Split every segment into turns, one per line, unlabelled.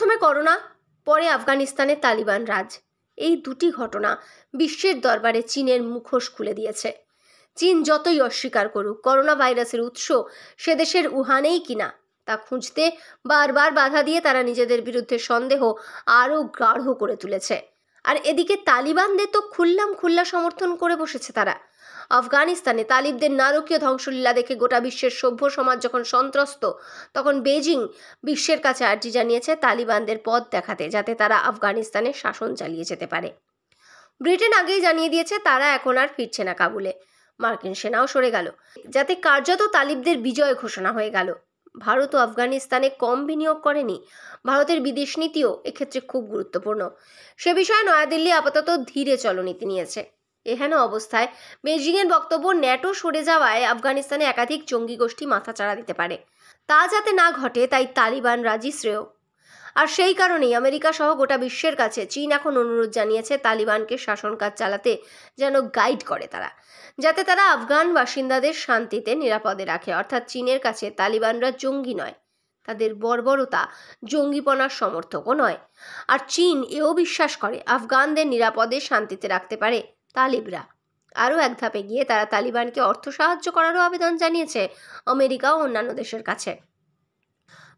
প্রথমে করোনা পরে আফগানিস্তানে তালিবান রাজ এই দুটি ঘটনা বিশ্বের দরবারে চীনের মুখোশ খুলে দিয়েছে চীন যতই অস্বীকার করুক করোনা ভাইরাসের উৎস সে দেশের উহানেই কিনা তা খুঁজতে বারবার বাধা দিয়ে তারা নিজেদের বিরুদ্ধে সন্দেহ আরও গাঢ় করে তুলেছে আর এদিকে তালিবানদের তো খুললাম খুল্লা সমর্থন করে বসেছে তারা আফগানিস্তানে তালিবদের নারকীয় ধ্বংসলীলা দেখে গোটা বিশ্বের সভ্য সমাজ যখন সন্ত্রস্ত তখন বেজিং বিশ্বের কাছে আর্জি জানিয়েছে তালিবানদের পথ দেখাতে যাতে তারা আফগানিস্তানে শাসন চালিয়ে যেতে পারে ব্রিটেন আগেই জানিয়ে দিয়েছে তারা এখন আর ফিরছে না কাবুলে মার্কিন সেনাও সরে গেল যাতে কার্যত তালিবদের বিজয় ঘোষণা হয়ে গেল ভারত ও আফগানিস্তানে কম বিনিয়োগ করেনি ভারতের বিদেশ নীতিও এক্ষেত্রে খুব গুরুত্বপূর্ণ সে বিষয়ে নয়াদিল্লি আপাতত ধীরে চলনীতি নিয়েছে এহেন অবস্থায় বেজিংয়ের বক্তব্য ন্যাটো সরে যাওয়ায় আফগানিস্তানে একাধিক জঙ্গি গোষ্ঠী চাড়া দিতে পারে তা যাতে না ঘটে তাই তালিবান রাজি শ্রেয় আর সেই কারণেই আমেরিকা সহ গোটা বিশ্বের কাছে চীন এখন অনুরোধ জানিয়েছে তালিবানকে শাসন কাজ চালাতে যেন গাইড করে তারা যাতে তারা আফগান বাসিন্দাদের শান্তিতে নিরাপদে রাখে অর্থাৎ চীনের কাছে তালিবানরা জঙ্গি নয় তাদের বর্বরতা জঙ্গিপনার সমর্থকও নয় আর চীন এও বিশ্বাস করে আফগানদের নিরাপদে শান্তিতে রাখতে পারে তালিবরা আরও এক ধাপে গিয়ে তারা তালিবানকে অর্থ সাহায্য করারও আবেদন জানিয়েছে আমেরিকা ও অন্যান্য দেশের কাছে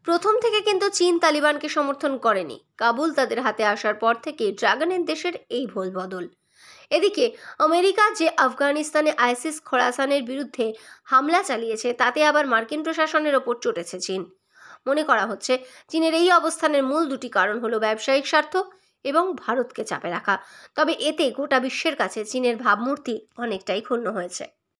প্রথম থেকে কিন্তু চীন তালিবানকে সমর্থন করেনি কাবুল তাদের হাতে আসার পর থেকে ড্রাগনের দেশের এই ভোল বদল এদিকে আমেরিকা যে আফগানিস্তানে আইসিস খোরাসানের বিরুদ্ধে হামলা চালিয়েছে তাতে আবার মার্কিন প্রশাসনের ওপর চটেছে চীন মনে করা হচ্ছে চীনের এই অবস্থানের মূল দুটি কারণ হলো ব্যবসায়িক স্বার্থ এবং ভারতকে চাপে রাখা তবে এতে গোটা বিশ্বের কাছে চীনের ভাবমূর্তি অনেকটাই ক্ষুণ্ণ হয়েছে